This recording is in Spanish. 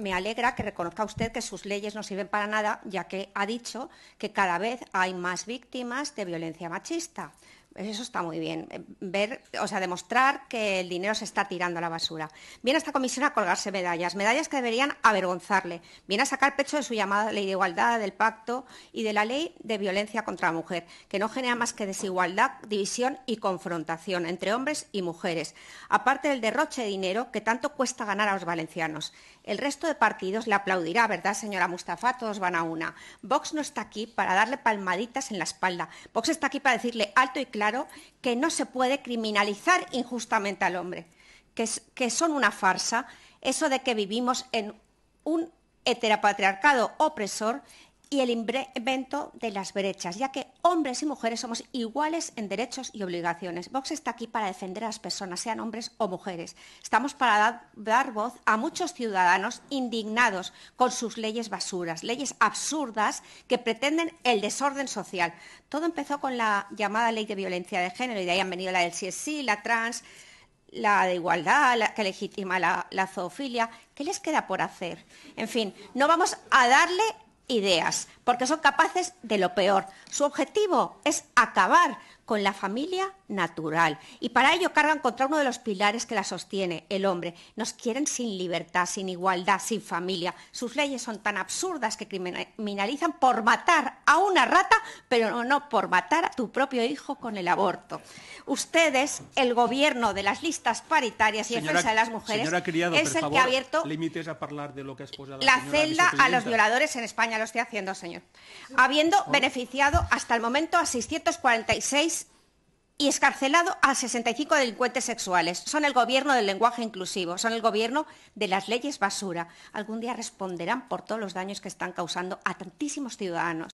me alegra que reconozca usted que sus leyes no sirven para nada, ya que ha dicho que cada vez hay más víctimas de violencia machista. Eso está muy bien. Eh, ver, o sea, demostrar que el dinero se está tirando a la basura. Viene esta comisión a colgarse medallas, medallas que deberían avergonzarle. Viene a sacar pecho de su llamada ley de igualdad, del pacto y de la ley de violencia contra la mujer, que no genera más que desigualdad, división y confrontación entre hombres y mujeres, aparte del derroche de dinero que tanto cuesta ganar a los valencianos. El resto de partidos le aplaudirá, ¿verdad, señora Mustafa? Todos van a una. Vox no está aquí para darle palmaditas en la espalda. Vox está aquí para decirle alto y claro que no se puede criminalizar injustamente al hombre, que, son una farsa, eso de que vivimos en un heteropatriarcado opresor y el invento de las brechas, ya que hombres y mujeres somos iguales en derechos y obligaciones. Vox está aquí para defender a las personas, sean hombres o mujeres. Estamos para dar, voz a muchos ciudadanos indignados con sus leyes basuras, leyes absurdas que pretenden el desorden social. Todo empezó con la llamada ley de violencia de género y de ahí han venido la del sí la trans, la de igualdad, la que legitima la zoofilia. ¿Qué les queda por hacer? En fin, no vamos a darle ideas porque son capaces de lo peor. Su objetivo es acabar con la familia natural. Y para ello cargan contra uno de los pilares que la sostiene, el hombre. Nos quieren sin libertad, sin igualdad, sin familia. Sus leyes son tan absurdas que criminalizan por matar a una rata, pero no por matar a tu propio hijo con el aborto. Ustedes, el gobierno de las listas paritarias y defensa de las mujeres, es el que ha abierto la, la celda a los violadores en España. Lo estoy haciendo, señor habiendo beneficiado hasta el momento a 646 y escarcelado a 65 delincuentes sexuales. Son el gobierno del lenguaje inclusivo, son el gobierno de las leyes basura. Algún día responderán por todos los daños que están causando a tantísimos ciudadanos.